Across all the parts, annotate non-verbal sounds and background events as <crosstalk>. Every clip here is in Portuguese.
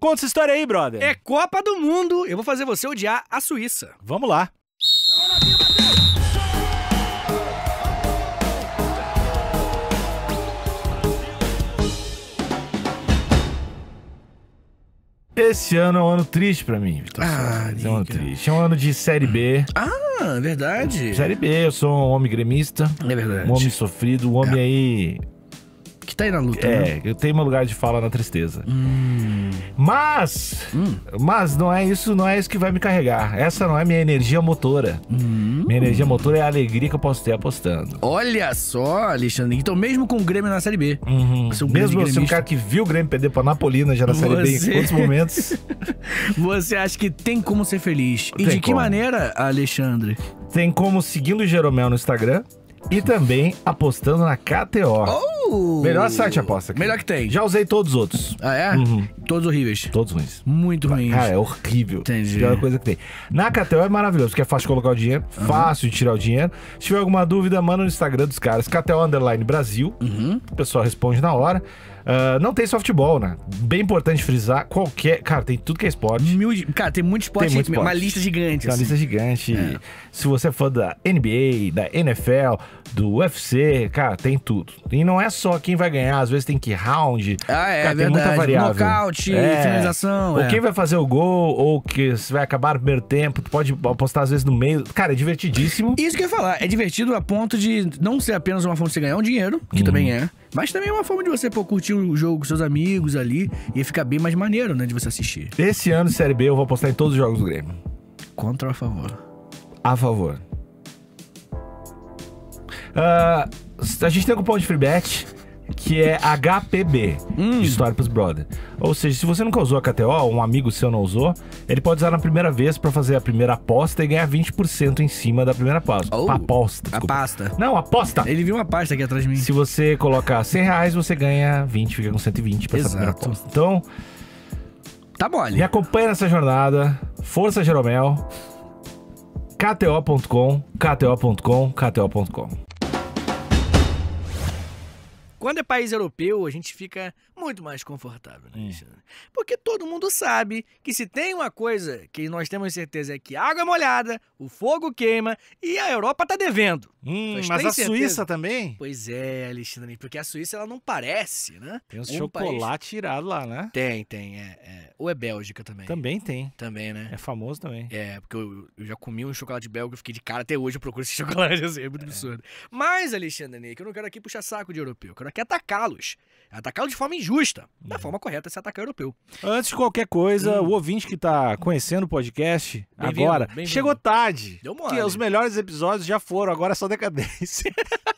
Conta essa história aí, brother. É Copa do Mundo. Eu vou fazer você odiar a Suíça. Vamos lá. Esse ano é um ano triste pra mim, Vitor. Ah, é um ano triste. É um ano de Série B. Ah, verdade. Série B, eu sou um homem gremista. É verdade. Um homem sofrido, um homem é. aí que tá aí na luta, é, né? eu tenho meu lugar de fala na tristeza. Hum. Mas, hum. mas não é isso, não é isso que vai me carregar. Essa não é minha energia motora. Hum. Minha energia motora é a alegria que eu posso ter apostando. Olha só, Alexandre. Então, mesmo com o Grêmio na Série B. Uhum. mesmo você é um cara que viu o Grêmio perder pra Napolina já na Série B em outros momentos. <laughs> você acha que tem como ser feliz? Tem e de como. que maneira, Alexandre? Tem como seguindo o Jeromel no Instagram e também apostando na KTO. Oh! Melhor site aposta. Melhor que tem. Já usei todos os outros. Ah, é? Uhum. Todos horríveis. Todos ruins. Muito ruins. ah é horrível. Entendi. Pior coisa que tem. Na Catel é maravilhoso, porque é fácil de colocar o dinheiro, uhum. fácil de tirar o dinheiro. Se tiver alguma dúvida, manda no Instagram dos caras, Catel Underline Brasil. Uhum. O pessoal responde na hora. Ah, não tem softball, né? Bem importante frisar, qualquer. Cara, tem tudo que é esporte. Mil... Cara, tem muito esporte, tem muito esporte. uma lista gigante. Tem uma assim. lista gigante. É. Se você é fã da NBA, da NFL, do UFC, cara, tem tudo. E não é só quem vai ganhar, às vezes tem que round. Ah, é, cara, é tem verdade. muita variável. Nocaute, é. finalização. Ou é. quem vai fazer o gol, ou que vai acabar o primeiro tempo, tu pode apostar às vezes no meio. Cara, é divertidíssimo. Isso que eu ia falar, é divertido a ponto de não ser apenas uma fonte de ganhar é um dinheiro, que também uhum. é, mas também é uma forma de você pô, curtir o jogo com seus amigos ali e ficar bem mais maneiro, né, de você assistir. Esse ano, Série B, eu vou apostar em todos os jogos do Grêmio. Contra ou a favor? A favor. Uh, a gente tem um cupom de free bet que é HPB, hum. História os Brother. Ou seja, se você nunca usou a KTO, um amigo seu não usou, ele pode usar na primeira vez para fazer a primeira aposta e ganhar 20% em cima da primeira aposta. Oh, aposta. A pasta. Não, aposta. Ele viu uma pasta aqui atrás de mim. Se você colocar 100 reais, você ganha 20, fica com 120 pra Exato. essa primeira aposta. Então... Tá mole. Me acompanha nessa jornada. Força Jeromel. KTO.com, KTO.com, KTO.com. Quando é país europeu, a gente fica muito mais confortável, né, hum. Alexandre? É. Porque todo mundo sabe que se tem uma coisa que nós temos certeza é que a água é molhada, o fogo queima e a Europa tá devendo. Hum, mas a certeza. Suíça também? Pois é, Alexandre, porque a Suíça ela não parece, né? Tem uns um chocolate país... tirado lá, né? Tem, tem. É, é, Ou é Bélgica também? Também tem. Também, né? É famoso também. É, porque eu, eu já comi um chocolate belga, fiquei de cara até hoje, eu procuro esse <laughs> chocolate, assim, é muito é. absurdo. Mas, Alexandre, que eu não quero aqui puxar saco de europeu, eu quero aqui atacá-los. Atacá-los de forma injusta justa, da uhum. forma correta, se atacar europeu. Antes de qualquer coisa, hum. o ouvinte que está conhecendo o podcast bem agora, chegou tarde. Deu mole. Que os melhores episódios já foram, agora é só decadência. <laughs>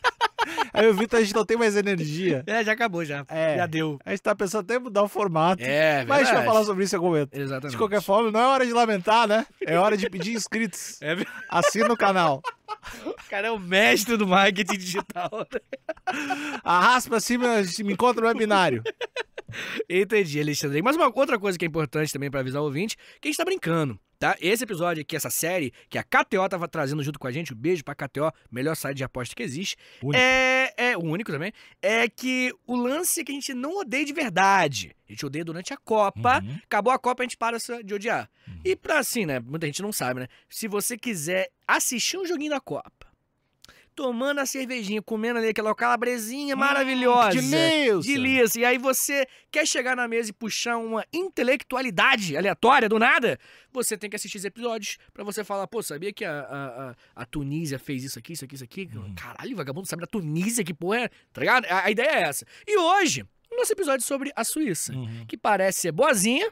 Aí eu vi a gente não tem mais energia. <laughs> É, já acabou já. É, já deu. A gente tá pensando até mudar o formato. É, verdade. Mas a gente vai falar sobre isso em algum momento. Exatamente. De qualquer forma, não é hora de lamentar, né? É hora de pedir inscritos. <laughs> É verdade. Assina o canal. O cara é o mestre do marketing digital. Né? Arrasta pra cima, me encontra no webinário. <laughs> Entendi, Alexandre. Mas uma outra coisa que é importante também para avisar o ouvinte, que a gente tá brincando, tá? Esse episódio aqui, essa série que a KTO tava trazendo junto com a gente, um beijo pra KTO, melhor site de aposta que existe. Único. É, é o único também. É que o lance é que a gente não odeia de verdade. A gente odeia durante a Copa. Uhum. Acabou a Copa, a gente para de odiar. Uhum. E pra assim, né? Muita gente não sabe, né? Se você quiser assistir um joguinho da Copa, tomando a cervejinha, comendo ali aquela calabresinha hum, maravilhosa. Delícia. Delícia. E aí você quer chegar na mesa e puxar uma intelectualidade aleatória, do nada, você tem que assistir os episódios para você falar, pô, sabia que a, a, a, a, Tunísia fez isso aqui, isso aqui, isso aqui? Hum. Caralho, vagabundo sabe da Tunísia, que porra é? Tá ligado? A, a ideia é essa. E hoje, nosso episódio é sobre a Suíça, uhum. que parece ser boazinha,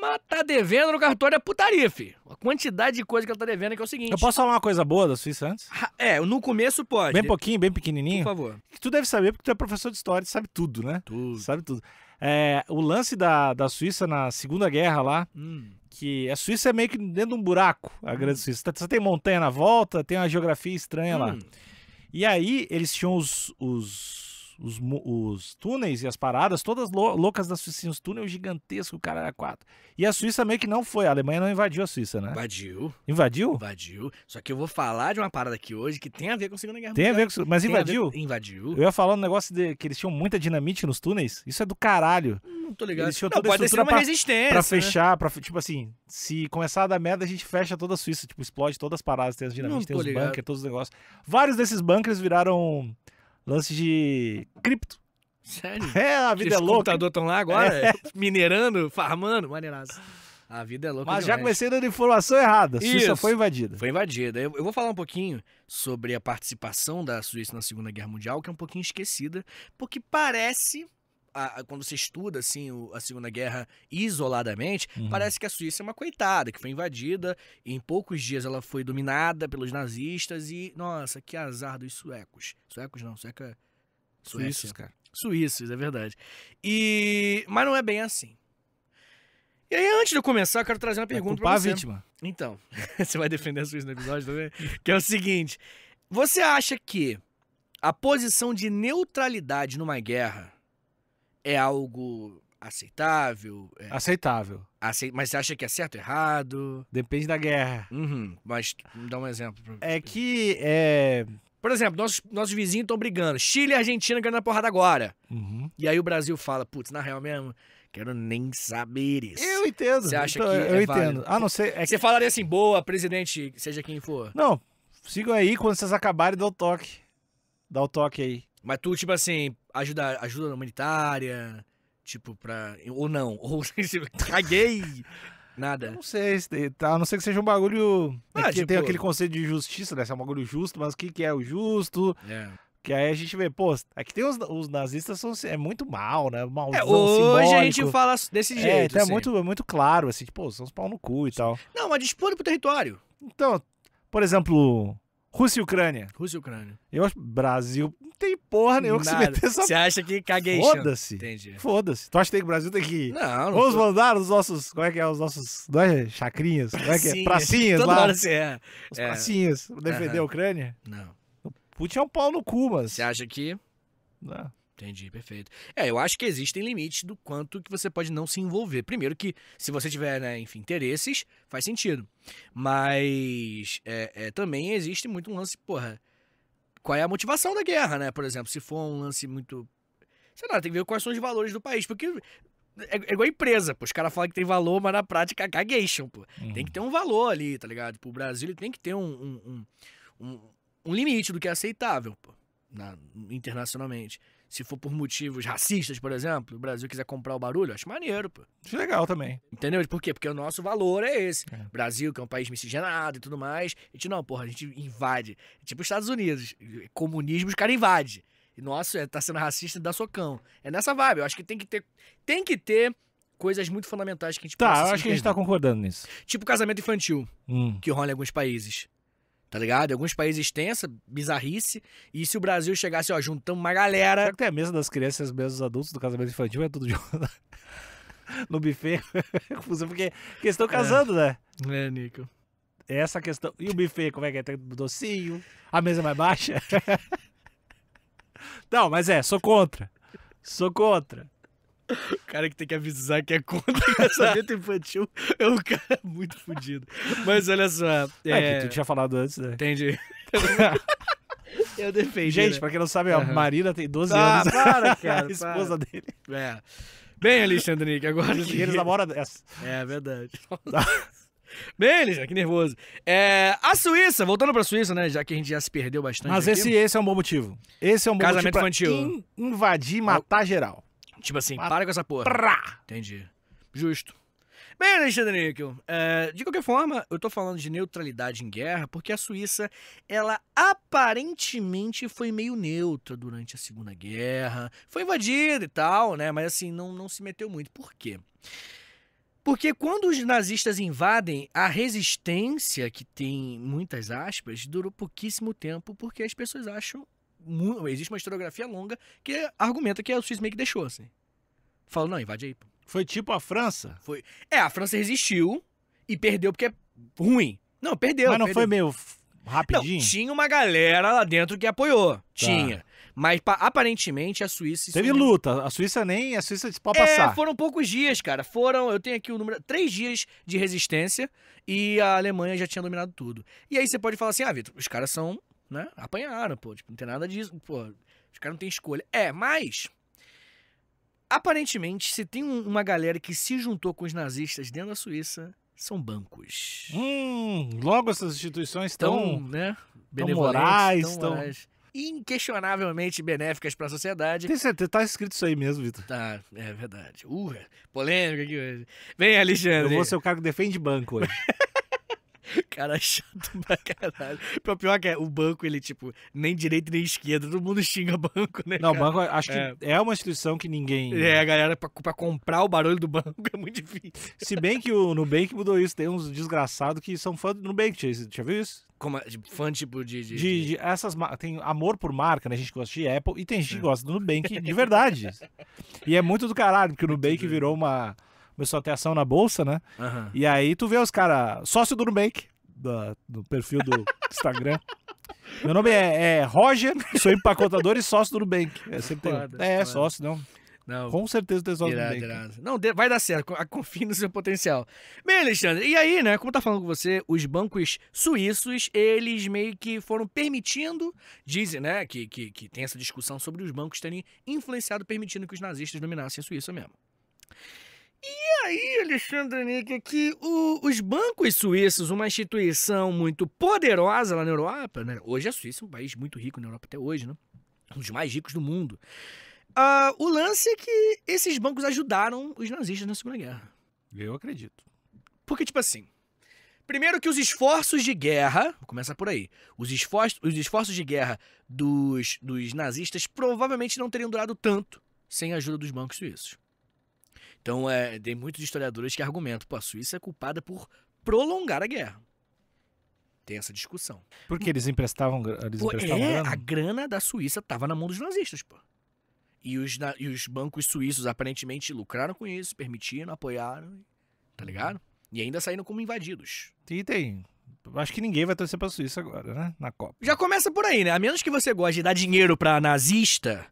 mas tá devendo no cartório é putaria, filho. A quantidade de coisa que ela tá devendo é que é o seguinte. Eu posso falar uma coisa boa da Suíça antes? É, no começo pode. Bem pouquinho, bem pequenininho. Por favor. Que tu deve saber, porque tu é professor de história, tu sabe tudo, né? Tudo. Sabe tudo. É, o lance da, da Suíça na Segunda Guerra lá, hum. que a Suíça é meio que dentro de um buraco, a hum. Grande Suíça. Você tá, tem montanha na volta, tem uma geografia estranha hum. lá. E aí, eles tinham os, os os, os túneis e as paradas, todas loucas da Suíça, assim, os túneis gigantescos, o cara era quatro. E a Suíça meio que não foi, a Alemanha não invadiu a Suíça, né? Invadiu. Invadiu? Invadiu. Só que eu vou falar de uma parada aqui hoje que tem a ver com a Segunda Guerra Mundial. Tem a ver com, mas invadiu? Ver... invadiu. Eu ia falar um negócio de que eles tinham muita dinamite nos túneis, isso é do caralho. Não tô ligado. Eles tinham não, toda pode ser uma pra, resistência, pra né? fechar, né? pra, tipo assim, se começar a dar merda, a gente fecha toda a Suíça, tipo, explode todas as paradas, tem as dinamites, tem os ligado. bunkers, todos os negócios. Vários desses bunkers viraram lance de cripto. Sério? <laughs> É, a vida é louca. Os estão lá agora, é. <laughs> minerando, farmando, maneirado. A vida é louca. Mas demais. já comecei dando informação errada. Isso. Suíça foi invadida. Foi invadida. Eu, eu, vou falar um pouquinho sobre a participação da Suíça na Segunda Guerra Mundial, que é um pouquinho esquecida, porque parece a, a, quando você estuda assim o, a Segunda Guerra isoladamente, uhum. parece que a Suíça é uma coitada, que foi invadida, em poucos dias ela foi dominada pelos nazistas e, nossa, que azar dos suecos. Suecos não, sueca. Suíços, cara. Suíços, é verdade. E. Mas não é bem assim. E aí, antes de eu começar, eu quero trazer uma é pergunta é você. a vítima. Então, <laughs> você vai defender a Suíça no episódio também? que é o seguinte: você acha que a posição de neutralidade numa guerra é algo aceitável? É... Aceitável. Acei... Mas você acha que é certo ou errado? Depende da guerra. Uhum. Mas dá um exemplo. Pra... É que. É... Por exemplo, nossos, nossos vizinhos estão brigando. Chile e Argentina ganhando a porrada agora. Uhum. E aí o Brasil fala, putz, na real mesmo, quero nem saber isso. Eu entendo. Você acha então, que. Eu é entendo. Válido? Ah, não sei. É você que... falaria assim, boa, presidente, seja quem for. Não, sigam aí, quando vocês acabarem, dá o toque. Dá o toque aí. Mas tu, tipo assim, ajuda, ajuda humanitária, tipo, pra. Ou não, <laughs> ou <laughs> caguei! Nada. Eu não sei, tá? A não ser que seja um bagulho. É ah, tipo... Tem aquele conceito de justiça, né? Se é um bagulho justo, mas o que, que é o justo? É. Que aí a gente vê, pô, é que tem os, os nazistas são é muito mal, né? Malzão, é, hoje simbólico. a gente fala desse é, jeito. Então é, então assim. é, muito, muito claro, assim, tipo, são os pau no cu e tal. Não, mas disputa pro território. Então, por exemplo, Rússia e Ucrânia. Rússia e Ucrânia. Eu acho Brasil tem porra nenhuma que se meter essa Você acha que caguei Foda-se. Entendi. Foda-se. Tu acha que, o Brasil tem que. Não, não. Vamos tô... mandar os nossos. Como é que é? Os nossos. Não é? Chacrinhas? Como é que é? Pracinhas Toda lá. Hora você é. Os é. pracinhas. Defender uhum. a Ucrânia? Não. O Putin é um pau no cu, mas. Você acha que. Não. Entendi, perfeito. É, eu acho que existem limites do quanto que você pode não se envolver. Primeiro que, se você tiver, né, enfim, interesses, faz sentido. Mas é, é, também existe muito um lance, porra, qual é a motivação da guerra, né? Por exemplo, se for um lance muito. Sei lá, tem que ver quais são os valores do país, porque. É, é igual a empresa, pô. Os caras falam que tem valor, mas na prática é cagueixam, pô. Uhum. Tem que ter um valor ali, tá ligado? Pro Brasil ele tem que ter um, um, um, um limite do que é aceitável, pô, na, internacionalmente se for por motivos racistas, por exemplo, o Brasil quiser comprar o barulho, acho maneiro, pô. Acho legal também. Entendeu? Por quê? Porque o nosso valor é esse. É. Brasil, que é um país miscigenado e tudo mais. A gente não, porra, a gente invade. É tipo os Estados Unidos. Comunismo, os caras invadem. E nosso, é, tá sendo racista e dá socão. É nessa vibe. Eu acho que tem que ter. Tem que ter coisas muito fundamentais que a gente Tá, eu acho que a gente tá concordando nisso. Tipo casamento infantil, hum. que rola em alguns países. Tá ligado? Em alguns países tem essa bizarrice. E se o Brasil chegasse, ó, juntamos uma galera. Será que tem a mesa das crianças e as mesas dos adultos do casamento infantil? É tudo de <laughs> No buffet. <laughs> Porque, porque estão é. casando, é. né? É, Nico. É essa questão. E o buffet, como é que é? Tem docinho? A mesa é mais baixa? <laughs> Não, mas é, sou contra. Sou contra. O cara que tem que avisar que é contra casamento infantil é um cara muito fodido. Mas olha só. É, é que tu tinha falado antes, né? Entendi. <laughs> Eu defendi. Gente, né? pra quem não sabe, a Marina tem 12 tá, anos. Para, <laughs> cara. a esposa para. dele. É. Bem, Alexandre Nick, agora. Eles, que... eles namoram dessa. É verdade. <laughs> Bem, Alexandre, que nervoso. É, a Suíça, voltando pra Suíça, né? Já que a gente já se perdeu bastante. Mas aqui. esse, esse é um bom motivo. Esse é um bom Casamento motivo. Casamento infantil. invadir e matar geral. Tipo assim, para com essa porra. Prá. Entendi. Justo. Bem, Alexandre Níquel, é, eh, de qualquer forma, eu tô falando de neutralidade em guerra porque a Suíça, ela aparentemente foi meio neutra durante a Segunda Guerra. Foi invadida e tal, né? Mas assim, não, não se meteu muito. Por quê? Porque quando os nazistas invadem, a resistência, que tem muitas aspas, durou pouquíssimo tempo porque as pessoas acham Existe uma historiografia longa que argumenta que a Suíça meio que deixou, assim. Falou, não, invade aí. Pô. Foi tipo a França? Foi. É, a França resistiu e perdeu porque é ruim. Não, perdeu. Mas não perdeu. foi meio rapidinho? Não, tinha uma galera lá dentro que apoiou. Tá. Tinha. Mas aparentemente a Suíça. Teve sumiu. luta. A Suíça nem. A Suíça pode é, passar. foram poucos dias, cara. Foram. Eu tenho aqui o número. Três dias de resistência e a Alemanha já tinha dominado tudo. E aí você pode falar assim: ah, Vitor, os caras são né? Apanharam, pô. Tipo, não tem nada disso. Pô, os caras não têm escolha. É, mas. Aparentemente, se tem um, uma galera que se juntou com os nazistas dentro da Suíça, são bancos. Hum, logo essas instituições estão. né? Benevolentes, morais, morais, inquestionavelmente benéficas para a sociedade. Tem certeza, tá escrito isso aí mesmo, Vitor. Tá, é verdade. Urra, polêmica aqui hoje. Vem, Alexandre. Eu vou ser o cara que defende banco hoje. <laughs> <laughs> Cara, é chato pra caralho. O pior que é, o banco, ele, tipo, nem direito nem esquerda, todo mundo xinga banco, né? Não, o banco, acho que é. é uma instituição que ninguém. É, a galera, pra, pra, comprar o barulho do banco <laughs> é muito difícil. Se bem que o Nubank mudou isso, tem uns desgraçados que são fãs do Nubank, tinha, já viu isso? Como, é, fã, tipo, de de, de... de, essas Tem amor por marca, né? A gente gosta de Apple e tem gente que gosta do Nubank de verdade. <laughs> e é muito do caralho, porque o Nubank virou uma começou a ter ação na bolsa, né? Uhum. E aí tu vê os caras, sócio do Nubank, do, do perfil do <laughs> Instagram. Meu nome é, é, Roger, sou empacotador e sócio do Nubank. É, sempre foda, tem... é, sócio, não. Não, Com certeza sócio irado, do Irado. Não, vai dar certo, confie no seu potencial. Bem, Alexandre, e aí, né, como tá falando com você, os bancos suíços, eles meio que foram permitindo, dizem, né, que, que, que tem essa discussão sobre os bancos terem influenciado, permitindo que os nazistas dominassem a Suíça mesmo. E aí, Alexandre Níquel, que o, os bancos suíços, uma instituição muito poderosa lá na Europa, né? hoje a Suíça é um país muito rico na Europa até hoje, né? um dos mais ricos do mundo. Uh, o lance é que esses bancos ajudaram os nazistas na Segunda Guerra. Eu acredito. Porque, tipo assim, Primeiro que os esforços de guerra, vou começar por aí, os esforços, os esforços de guerra dos, dos nazistas provavelmente não teriam durado tanto sem a ajuda dos bancos suíços. Então, é, tem muitos historiadores que argumentam, pô, a Suíça é culpada por prolongar a guerra. Tem essa discussão. Porque eles emprestavam, eles pô, emprestavam é, grana? A grana da Suíça estava na mão dos nazistas, pô. E os, na, e os bancos suíços aparentemente lucraram com isso, permitiram, apoiaram, tá uhum. ligado? E ainda saíram como invadidos. E tem. Acho que ninguém vai torcer pra Suíça agora, né? Na Copa. Já começa por aí, né? A menos que você goste de dar dinheiro pra nazista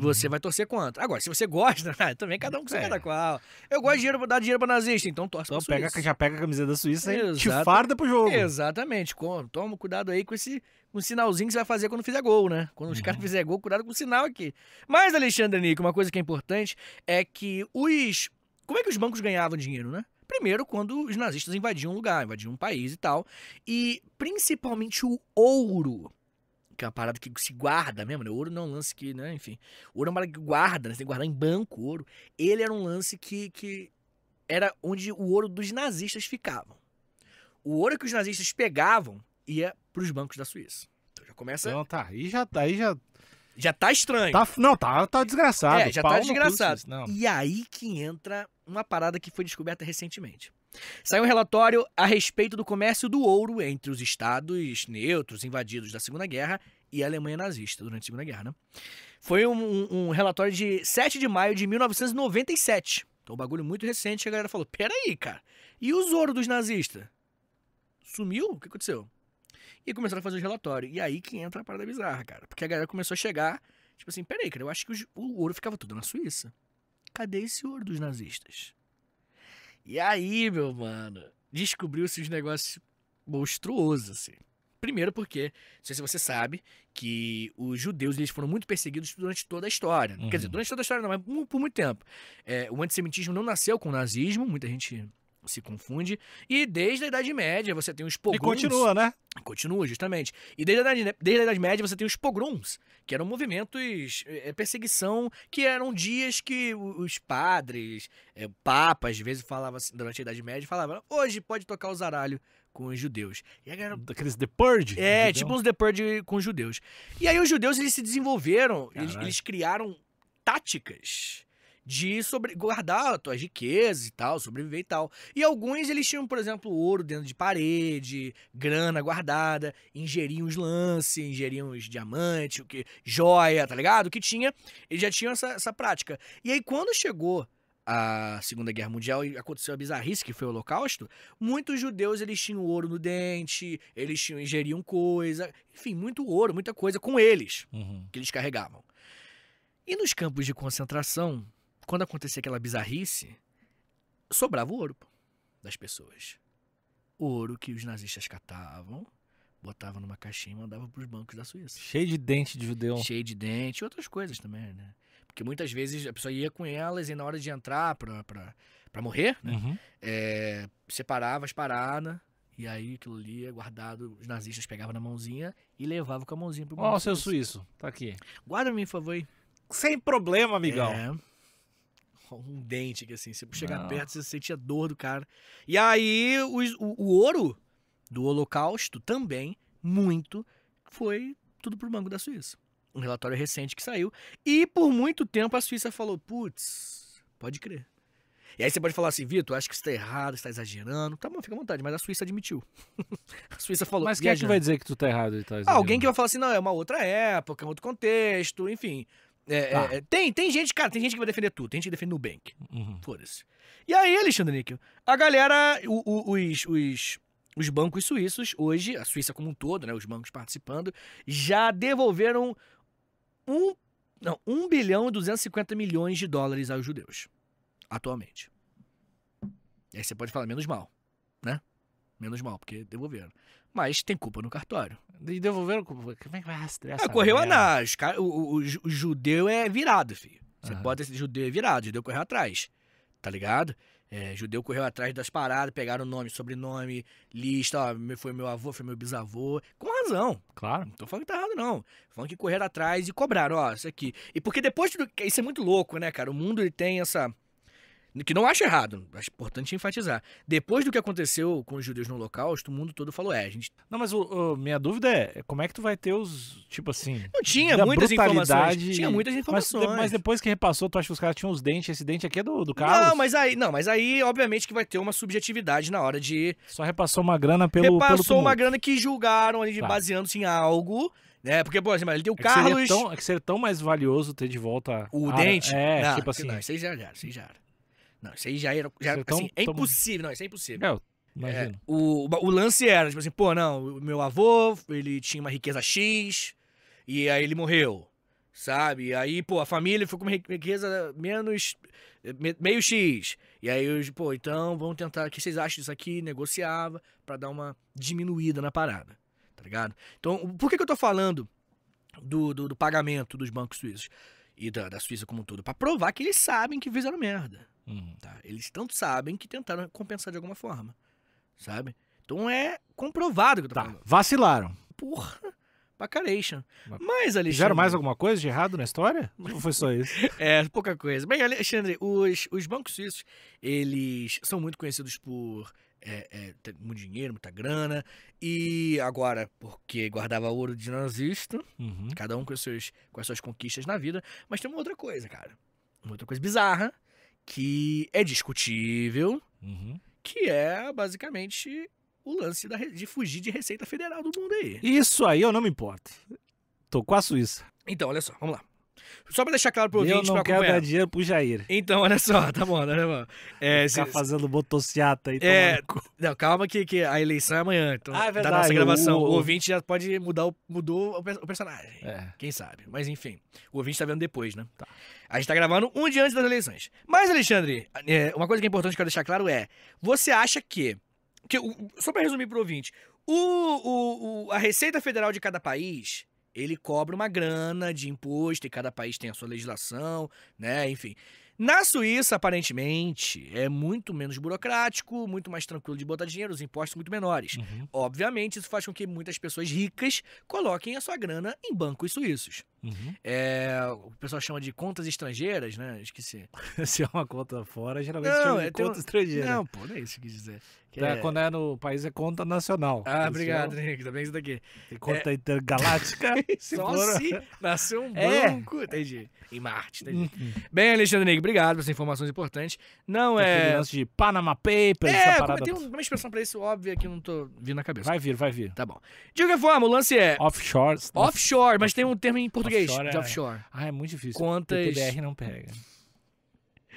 você vai torcer contra. Agora, se você gosta, <laughs> também cada um com é. cada qual. Eu gosto de dinheiro, dar dinheiro pra nazista, então torce então, pra pega, Suíça. Já pega a camiseta da Suíça Exato. e te farda pro jogo. Exatamente. Toma cuidado aí com esse um sinalzinho que você vai fazer quando fizer gol, né? Quando os uhum. caras fizerem gol, cuidado com o sinal aqui. Mas, Alexandre Nico, uma coisa que é importante é que os... Como é que os bancos ganhavam dinheiro, né? Primeiro, quando os nazistas invadiam um lugar, invadiam um país e tal. E, principalmente, o ouro que é uma parada que se guarda mesmo, né? ouro não é um lance que, né? Enfim, ouro é uma parada que guarda, né? Você tem que guardar em banco ouro. Ele era um lance que, que era onde o ouro dos nazistas ficavam. O ouro que os nazistas pegavam ia para os bancos da Suíça. Então já começa. Então tá, aí já tá, aí já. Já tá estranho. Tá, não, tá, tá desgraçado. É, já tá Pau tá desgraçado. e aí que entra uma parada que foi descoberta recentemente. Saiu um relatório a respeito do comércio do ouro entre os estados neutros invadidos da Segunda Guerra e a Alemanha nazista durante a Segunda Guerra, né? Foi um, um, relatório de 7 de maio de 1997. Então, um bagulho muito recente. A galera falou: peraí, cara, e os ouro dos nazistas? Sumiu? O que aconteceu? E começaram a fazer o relatório E aí que entra a parada bizarra, cara. Porque a galera começou a chegar, tipo assim: peraí, cara, eu acho que o ouro ficava tudo na Suíça. Cadê esse ouro dos nazistas? E aí, meu mano, descobriu-se os negócios monstruosos, assim. Primeiro porque, não sei se você sabe, que os judeus eles foram muito perseguidos durante toda a história. Uhum. Quer dizer, uhum. durante toda a história não, mas por muito tempo. É, o antissemitismo não nasceu com o nazismo, muita gente se confunde. E desde a Idade Média você tem os pogroms. E continua, né? Continua, justamente. E desde a, Idade, desde a Idade Média você tem os pogroms, que eram movimentos, é, é perseguição, que eram dias que os padres, é, papas, às vezes falavam assim, durante a Idade Média, falavam, hoje pode tocar o zaralho com os judeus. E aí, era... Daqueles The Purge? É, tipo uns The Purge com os judeus. E aí os judeus, eles se desenvolveram, eles, eles criaram táticas de sobre, guardar as tuas riquezas e tal, sobreviver e tal. E alguns eles tinham, por exemplo, ouro dentro de parede, grana guardada, ingeriam os lances, ingeriam os diamantes, o que, joia, tá ligado? O que tinha, eles já tinham essa, essa prática. E aí quando chegou a Segunda Guerra Mundial e aconteceu a bizarrice que foi o Holocausto, muitos judeus eles tinham ouro no dente, eles tinham, ingeriam coisa, enfim, muito ouro, muita coisa com eles uhum. que eles carregavam. E nos campos de concentração, quando acontecia aquela bizarrice, sobrava o ouro pô, das pessoas. O ouro que os nazistas catavam, botavam numa caixinha e mandavam para os bancos da Suíça. Cheio de dente de judeu. Cheio de dente e outras coisas também, né? Porque muitas vezes a pessoa ia com elas e na hora de entrar para morrer, né? Uhum. É, separava as paradas. E aí aquilo ali é guardado, os nazistas pegavam na mãozinha e levavam com a mãozinha pro Ó, oh, seu suíço, tá aqui. Guarda-me, por favor. Sem problema, amigão. É. <laughs> um dente, que assim, você chegar perto, você sentia dor do cara. E aí, o, o, ouro do Holocausto também, muito, foi tudo pro Banco da Suíça. Um relatório recente que saiu. E por muito tempo a Suíça falou: putz, pode crer. E aí você pode falar assim, Vitor, acho que tá você tá errado, está exagerando. Tá bom, fica à vontade, mas a Suíça admitiu. <laughs> a Suíça falou. Mas quem é que vai dizer que tu tá errado e tá exagerando? Ah, alguém que vai falar assim, não, é uma outra época, é um outro contexto, enfim. É, é, tá. é, tem, tem gente, cara, tem gente que vai defender tudo, tem gente que defende Nubank. Uhum. Foda-se. E aí, Alexandre Níquel, a galera, o, o, os, os, os bancos suíços, hoje, a Suíça como um todo, né? Os bancos participando, já devolveram um, não, 1 bilhão e 250 milhões de dólares aos judeus. Atualmente. E aí você pode falar, menos mal, né? Menos mal, porque devolveram. Mas tem culpa no cartório. E devolveram. Como é que vai rastrear ah, essa? É, correu a O, o, o, judeu é virado, filho. Você uhum. pode ser judeu é virado, judeu correu atrás. Tá ligado? É, judeu correu atrás das paradas, pegaram nome, sobrenome, lista, ó, foi meu avô, foi meu bisavô. Com razão. Claro. Não tô falando que tá errado, não. Falando que correram atrás e cobraram, ó, isso aqui. E porque depois. Isso é muito louco, né, cara? O mundo ele tem essa que não acho errado, acho importante enfatizar. Depois do que aconteceu com os judeus no Holocausto, o mundo todo falou: é, a gente. Não, mas o, o, minha dúvida é: é como é que tu vai ter os. Tipo assim. Não tinha muitas informações. Tinha muitas informações. Mas, mas, depois que repassou, tu acha que os caras tinham os dentes? Esse dente aqui é do, do Carlos? Não, mas aí, não, mas aí, obviamente, que vai ter uma subjetividade na hora de. Só repassou uma grana pelo. Repassou pelo uma grana que julgaram ali, tá. baseando-se em algo. É, porque, por exemplo, ele tem o é Carlos. tão, é que seria tão mais valioso ter de volta. O a... dente? É, não, tipo assim. Não, vocês já, já, vocês já. Não, isso aí já era. Já, é assim, é tão, é impossível. Tão... Não, isso é impossível. É, é, o, o lance era, tipo assim, pô, não, o meu avô, ele tinha uma riqueza X, e aí ele morreu, sabe? E aí, pô, a família ficou com uma riqueza menos. meio X. E aí, eu, pô, então vamos tentar. O que vocês acham disso aqui? Negociava para dar uma diminuída na parada, tá ligado? Então, por que, que eu tô falando do, do, do pagamento dos bancos suíços? e da, da Suíça como um todo, para provar que eles sabem que fizeram merda. Uhum. Tá? Eles tanto sabem que tentaram compensar de alguma forma, sabe? Então é comprovado que eu tô tá. falando. Vacilaram. Porra, pacaration. Mas, Mas Alexandre... Fizeram mais alguma coisa de errado na história? <laughs> Ou foi só isso? é, pouca coisa. Bem, Alexandre, os, os bancos suíços, eles são muito conhecidos por é, é, tá muito dinheiro, muita grana. E agora, porque guardava ouro de nazista, uhum. cada um com, suas com as suas conquistas na vida. Mas tem uma outra coisa, cara. Uma outra coisa bizarra, que é discutível, uhum. que é basicamente o lance da, de fugir de Receita Federal do mundo aí. Isso aí eu não me importo. Tô com a Suíça. Então, olha só, vamos lá. Só pra deixar claro pro ouvinte, Eu não quero acompanhar. dar dinheiro pro Jair. Então, olha só, <laughs> tá bom, né, tá mano? É, Ficar fazendo motociata aí, é... Não, calma que, que a eleição é amanhã, então, ah, é verdade, da nossa gravação. O... o, ouvinte já pode mudar o, mudou o personagem, é. quem sabe. Mas, enfim, o ouvinte tá vendo depois, né? Tá. A gente tá gravando um dia antes das eleições. Mas, Alexandre, é, uma coisa que é importante que eu quero deixar claro é, você acha que... que só pra resumir pro ouvinte, o, o, o, a Receita Federal de cada país ele cobra uma grana de imposto e cada país tem a sua legislação, né? Enfim. Na Suíça, aparentemente, é muito menos burocrático, muito mais tranquilo de botar dinheiro, os impostos muito menores. Uhum. Obviamente, isso faz com que muitas pessoas ricas coloquem a sua grana em bancos suíços. Uhum. É, o pessoal chama de contas estrangeiras, né? Esqueci. <laughs> Se é uma conta fora, geralmente não, chama de é, conta um... estrangeira. Não, pô, não é isso que quis dizer. Que é, é... Quando é no país é conta nacional. Ah, obrigado, é... Henrique. Também isso daqui. Tem conta é. intergaláctica. <laughs> Só se nasceu um <laughs> é. banco. Entendi. Em Marte, entendi. Uhum. Bem, Alexandre Henrique, obrigado por essas informações importantes. Não é. lance de Panama Papers, é, essa parada. Tem uma expressão pra isso óbvia que eu não tô vindo na cabeça. Vai vir, vai vir. Tá bom. De qualquer forma, o lance é. Offshore. Offshore, mas tem um termo em português português offshore de é. offshore. Ah, é muito difícil. Quantas... O PDR não pega.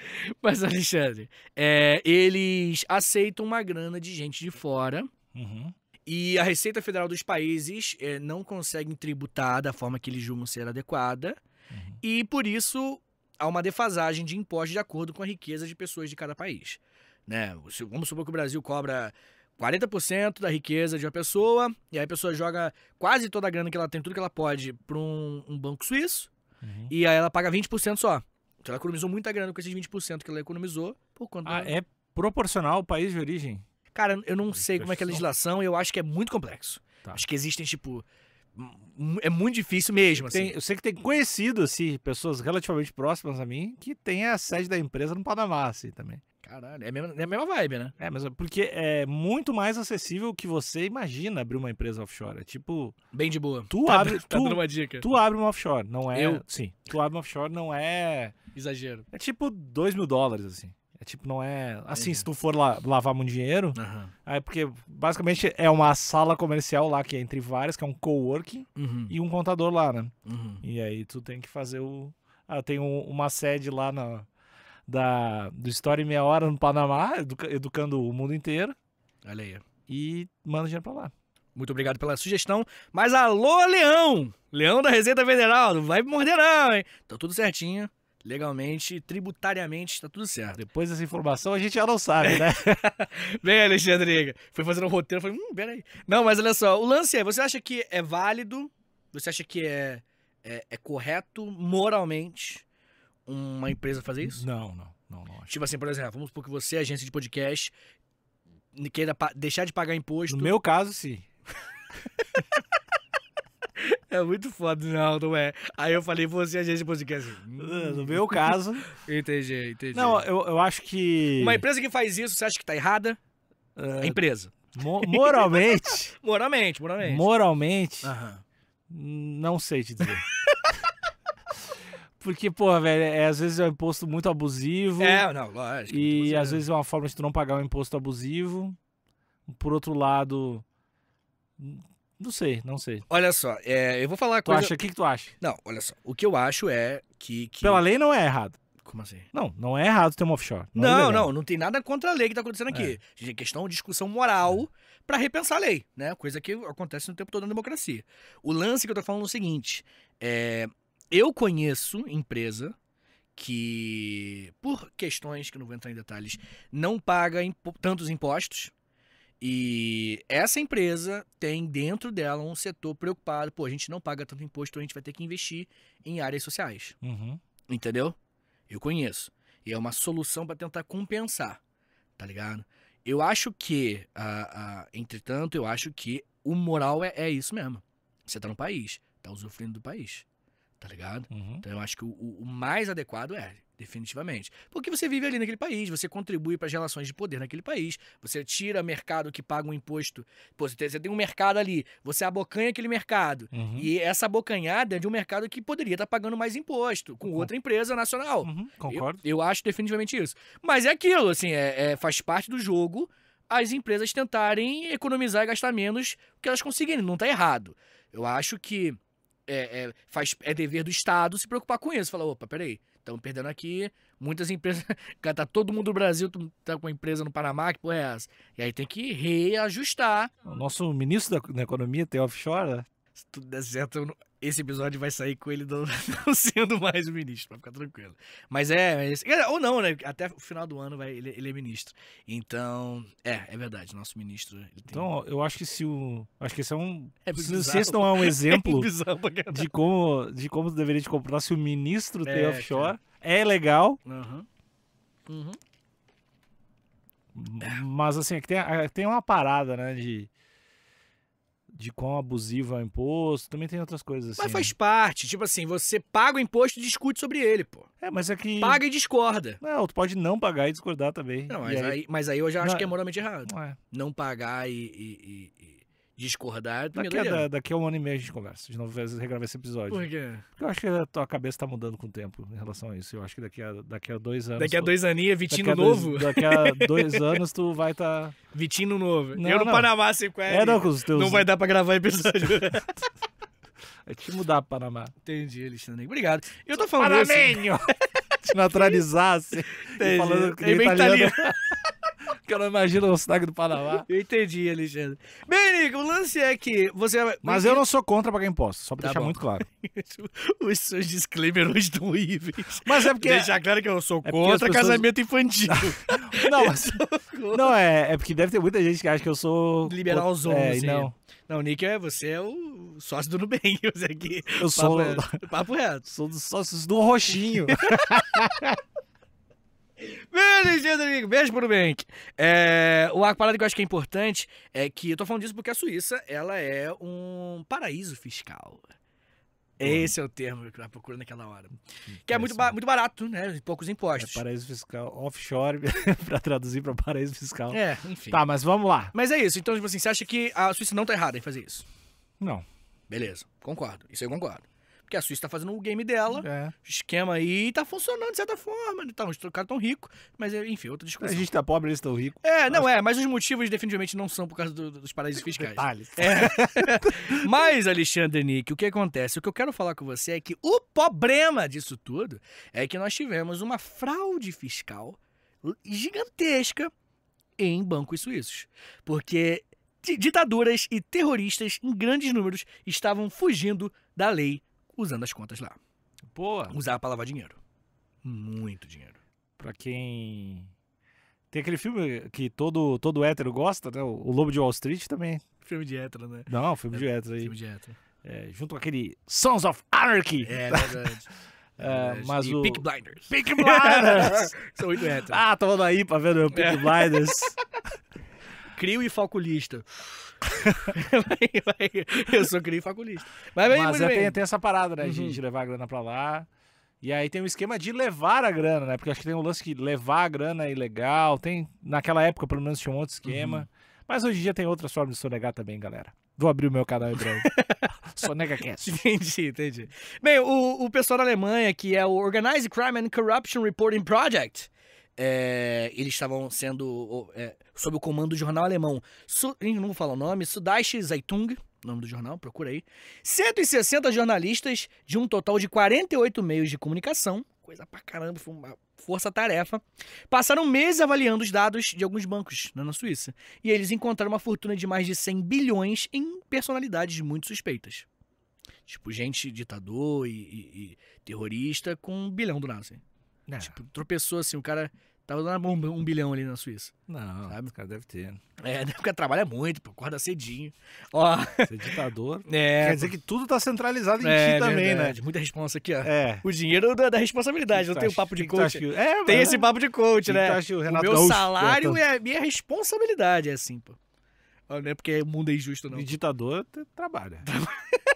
<laughs> Mas, Alexandre, é, eles aceitam uma grana de gente de fora. Uhum. E a Receita Federal dos países é, não consegue tributar da forma que eles julgam ser adequada. Uhum. E por isso há uma defasagem de impostos de acordo com a riqueza de pessoas de cada país. Né? Vamos supor que o Brasil cobra 40% da riqueza de uma pessoa, e aí a pessoa joga quase toda a grana que ela tem, tudo que ela pode, para um, um, banco suíço, uhum. e aí ela paga 20% só. Então ela economizou muita grana com esses 20% que ela economizou por conta ah, da... É proporcional ao país de origem? Cara, eu não sei como é que é a legislação, eu acho que é muito complexo. Tá. Acho que existem, tipo, é muito difícil mesmo. Assim. Tem, eu sei que tem conhecido assim, pessoas relativamente próximas a mim que tem a sede da empresa no Panamá, assim, também. Caralho, é a, mesma, é a mesma vibe, né? É, mas é porque é muito mais acessível que você imagina abrir uma empresa offshore. É tipo. Bem de boa. Tu tá, abre. Tá tu, dando uma dica. Tu abre uma offshore, não é. Eu? Sim. Tu abre uma offshore, não é. Exagero. É tipo 2 mil dólares, assim. É tipo, não é. Assim, é. se tu for lá lavar muito dinheiro. Uhum. Aí, é porque basicamente é uma sala comercial lá que é entre várias, que é um coworking uhum. e um contador lá, né? Uhum. E aí tu tem que fazer o. Ah, tem um, uma sede lá na da, do História em Meia Hora no Panamá, educa, educando o mundo inteiro. Olha aí. E manda dinheiro pra lá. Muito obrigado pela sugestão. Mas alô, Leão! Leão da Receita Federal, não vai morder não, hein? Tá tudo certinho, legalmente, tributariamente, tá tudo certo. Depois dessa informação a gente já não sabe, né? <laughs> Bem, Alexandre, foi fazendo um roteiro, falei, hum, peraí. Não, mas olha só, o lance é, você acha que é válido, você acha que é, é, é correto moralmente uma empresa fazer isso? Não, não. Não, não acho. Tipo assim, por exemplo, vamos supor que você é agência de podcast, queira deixar de pagar imposto. No meu caso, sim. <laughs> é muito foda, não, não é. Aí eu falei, você é agência de podcast. Hum, no meu caso. <laughs> entendi, entendi. Não, eu, eu acho que. Uma empresa que faz isso, você acha que tá errada? Ah, a empresa. Mo moralmente, <laughs> moralmente. moralmente, moralmente. Moralmente. Não sei te dizer. Porque, porra, velho, é, às vezes é um imposto muito abusivo. É, não, lógico. E às vezes é uma forma de tu não pagar um imposto abusivo. Por outro lado. Não sei, não sei. Olha só, é, eu vou falar com. coisa... O que, que tu acha? Não, olha só. O que eu acho é que, que... Pela lei não é errado. Como assim? Não, não é errado ter um offshore. Não, não, é não, não, tem nada contra a lei que tá acontecendo aqui. É, é questão de discussão moral é. para repensar a lei, né? Coisa que acontece no tempo todo na democracia. O lance que eu tô falando é o seguinte: é, eu conheço empresa que, por questões que não vou entrar em detalhes, não paga impo tantos impostos. E essa empresa tem dentro dela um setor preocupado, pô, a gente não paga tanto imposto, a gente vai ter que investir em áreas sociais. Uhum. Entendeu? Eu conheço. E é uma solução para tentar compensar, tá ligado? Eu acho que, uh, uh, entretanto, eu acho que o moral é, é isso mesmo. Você tá no país, tá usufruindo do país tá ligado? Uhum. Então eu acho que o, o, mais adequado é, definitivamente. Porque você vive ali naquele país, você contribui para as relações de poder naquele país, você tira mercado que paga um imposto. Pô, você tem, você tem um mercado ali, você abocanha aquele mercado. Uhum. E essa abocanhada é de um mercado que poderia estar tá pagando mais imposto com uhum. outra empresa nacional. Uhum, concordo. Eu, eu, acho definitivamente isso. Mas é aquilo, assim, é, é faz parte do jogo as empresas tentarem economizar e gastar menos que elas conseguirem. Não tá errado. Eu acho que é, é, faz, é dever do Estado se preocupar com isso. Falar, opa, peraí, estamos perdendo aqui. Muitas empresas. <laughs> Cara, tá todo mundo do Brasil, tá com uma empresa no Panamá, que porra é essa? E aí tem que reajustar. O nosso ministro da, da Economia tem offshore, né? Se tudo der certo, eu não, esse episódio vai sair com ele não, não sendo mais o ministro, pra ficar tranquilo. Mas é, é, é, Ou não, né? Até o final do ano vai, ele, ele é ministro. Então, é, é verdade. Nosso ministro. Tem... Então, eu acho que se o. Acho que esse é um. É bizarro. não sei não é um <laughs> é exemplo é de, como, de como deveria te comprar se o ministro é, tem offshore. É legal. Uhum. Uhum. Mas assim, é que tem, tem uma parada, né? De de quão abusivo é o imposto, também tem outras coisas assim. Mas faz né? parte, tipo assim, você paga o imposto e discute sobre ele, pô. É, mas é que... Paga e discorda. Não, tu pode não pagar e discordar também. Não, mas, aí... aí... mas aí eu já acho não... que é moralmente errado. Não, é. não pagar e, e, e discordar. Daqui a, da, daqui a um ano e meio a gente conversa. De novo, vezes regravar esse episódio. Por quê? Porque eu acho que a tua cabeça tá mudando com o tempo em relação a isso. Eu acho que daqui a, daqui a dois anos. Daqui a dois aninhos, é Vitino novo? Dois, daqui a <laughs> dois anos tu vai estar. Tá... Vitino novo. Não, eu no não. Panamá sem assim, É, não, com os teus. Não vai dar pra gravar episódio. <laughs> é te tipo mudar pro Panamá. Entendi, Alexandre. Obrigado. Eu tô falando. Assim. Panamenho! <laughs> Assim... te naturalizasse. Entendi. Falando que é bem italiano. italiano que eu não imagino o sotaque do Panamá. Eu entendi, Alexandre. Bem, Nico, o lance é que você. É mas eu não sou contra pagar impostos, só pra tá deixar bom. muito claro. <laughs> Os seus disclaimers hoje estão horríveis. Mas é porque. Deixar claro que eu sou é contra pessoas... casamento infantil. <laughs> não, mas... não é, é porque deve ter muita gente que acha que eu sou. homens, é, assim. Não. Não, Nick, é, você é o sócio do Nubank. <laughs> Você aqui. É eu papo sou. É, papo reto. Sou dos sócios do Roxinho. Beijo pro Bank. É, uma parada que eu acho que é importante é que eu tô falando disso porque a Suíça ela é um paraíso fiscal. Esse é o termo que eu tava procurando naquela hora. Que é muito, ba muito barato, né? Poucos impostos. É paraíso fiscal offshore, <laughs> para traduzir para paraíso fiscal. É, enfim. Tá, mas vamos lá. Mas é isso. Então, tipo assim, você acha que a Suíça não tá errada em fazer isso? Não. Beleza, concordo. Isso eu concordo. Porque a Suíça está fazendo o game dela, é. esquema aí, e tá funcionando de certa forma. Tá, os caras tão rico, mas é, enfim, outra discussão. A gente tá pobre, eles estão ricos. É, não é, mas os motivos definitivamente não são por causa do, dos paraísos fiscais. Detalhes. É. <laughs> mas, Alexandre Nick, o que acontece? O que eu quero falar com você é que o problema disso tudo é que nós tivemos uma fraude fiscal gigantesca em bancos suíços. Porque ditaduras e terroristas em grandes números estavam fugindo da lei usando as contas lá. Boa. Usar a lavar dinheiro. Muito dinheiro. Pra quem. Tem aquele filme que todo, todo hétero gosta, né? O Lobo de Wall Street também. Filme de hétero, né? Não, filme é, de hétero aí. Filme de hétero. É, junto com aquele Sons of Anarchy. É, é, <laughs> é verdade. É, mas e o... Peak Blinders. Peak Blinders! <laughs> São muito hétero. Ah, tô tomando aí pra ver meu Peak é. Blinders. <laughs> Crio e Falculista. <laughs> eu sou cria faculista. Mas, bem, Mas é, tem, tem, essa parada, né? Uhum. De, de levar a grana pra lá. E aí tem o um esquema de levar a grana, né? Porque acho que tem um lance que levar a grana é ilegal. Tem, naquela época, pelo menos, tinha um outro esquema. Uhum. Mas hoje em dia tem outras formas de sonegar também, galera. Vou abrir o meu canal em breve. <laughs> Sonega Cast. Entendi, entendi. Bem, o, o pessoal da Alemanha, que é o Organized Crime and Corruption Reporting Project, é, eles estavam sendo é, sob o comando do jornal alemão, Su, não vou falar o nome, Süddeutsche Zeitung, nome do jornal, procura aí, 160 jornalistas de um total de 48 meios de comunicação, coisa pra caramba, foi uma força-tarefa, passaram meses avaliando os dados de alguns bancos né, na Suíça, e eles encontraram uma fortuna de mais de 100 bilhões em personalidades muito suspeitas. Tipo, gente ditador e, e, e terrorista com um bilhão do nada, assim. É. Tipo, tropeçou assim, o cara Tava tá dando um, um bilhão ali na Suíça. Não, sabe? o cara deve ter. É, né? porque trabalha muito, pô, acorda cedinho. Ó. Ser é ditador. <laughs> É, quer dizer que tudo tá centralizado em é, ti também, né? verdade. né? Muita responsa aqui, ó. É. O dinheiro da, da responsabilidade, Eu não tem o é, é. papo de coach. Que é, tem esse papo de coach, que né? Acha, o, Renato o meu salário é a minha responsabilidade, é assim, pô. Não é porque o mundo é injusto, não. E ditador trabalha. Trabalha. <laughs>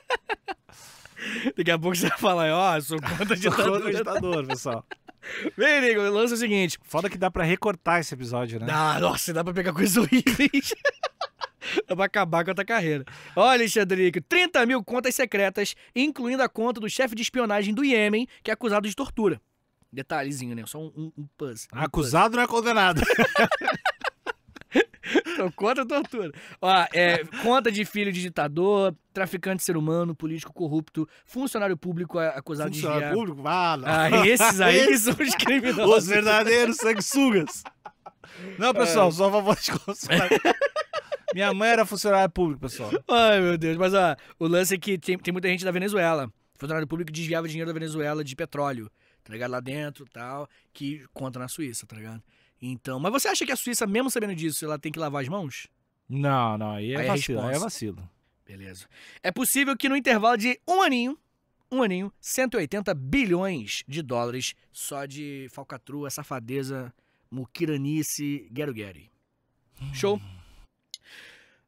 Daqui a pouco você vai falar, ó, oh, sou contra <laughs> ditador. do ditador, pessoal. Vem, Nico, o lance é o seguinte. Foda que dá pra recortar esse episódio, né? Dá, nossa, dá pra pegar coisas horríveis. <laughs> dá pra acabar com a tua carreira. Olha, Alexandrico, 30 mil contas secretas, incluindo a conta do chefe de espionagem do Iêmen, que é acusado de tortura. Detalhezinho, né? Só um, um, um puzzle. Um acusado puzzle. não é condenado. <laughs> Não conta tortura. Ó, é, conta de filho de ditador, traficante de ser humano, político corrupto, funcionário público acusado funcionário de Funcionário público? Vale. Ah, esses aí <laughs> Esse... são os criminosos. Os verdadeiros sanguessugas. Não, pessoal, é. só vovó de consultar. <laughs> Minha mãe era funcionária pública, pessoal. Ai, meu Deus. Mas, ó, o lance é que tem, tem muita gente da Venezuela. Funcionário público desviava dinheiro da Venezuela de petróleo, tá ligado? Lá dentro tal, que conta na Suíça, tá ligado? Então, mas você acha que a Suíça, mesmo sabendo disso, ela tem que lavar as mãos? Não, não, aí é aí é vacilo, é aí é vacilo. Beleza. É possível que no intervalo de um aninho, um aninho, 180 bilhões de dólares só de falcatrua, safadeza, muquiranice, guero-gueri. Hum. Show?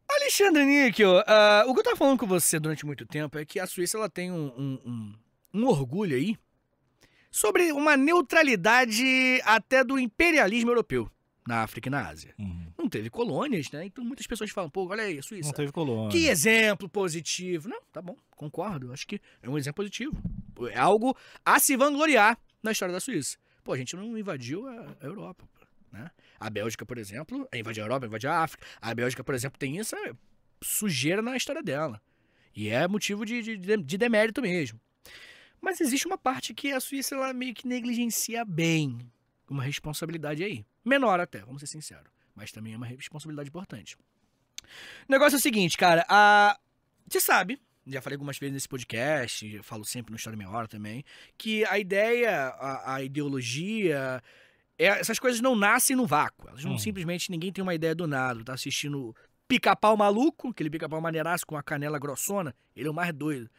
Alexandre Níquel, uh, o que eu tava falando com você durante muito tempo é que a Suíça ela tem um, um, um, um orgulho aí sobre uma neutralidade até do imperialismo europeu na África e na Ásia. Uhum. Não teve colônias, né? Então muitas pessoas falam, pô, olha aí, a Suíça. Não teve colônia. Que exemplo positivo. Não, tá bom, concordo. Acho que é um exemplo positivo. É algo a se vangloriar na história da Suíça. Pô, a gente não invadiu a, a Europa, né? A Bélgica, por exemplo, é invadiu a Europa, é invadiu a África. A Bélgica, por exemplo, tem essa é sujeira na história dela. E é motivo de, de, de demérito mesmo. Mas existe uma parte que a Suíça ela meio que negligencia bem uma responsabilidade aí. Menor até, vamos ser sinceros. Mas também é uma responsabilidade importante. O negócio é o seguinte, cara. A... Você sabe, já falei algumas vezes nesse podcast, falo sempre no História Meia Hora também, que a ideia, a, a ideologia, é, essas coisas não nascem no vácuo. Elas não hum. simplesmente ninguém tem uma ideia do nada. Tá assistindo pica-pau maluco, aquele pica-pau maneiraço com a canela grossona, ele é o mais doido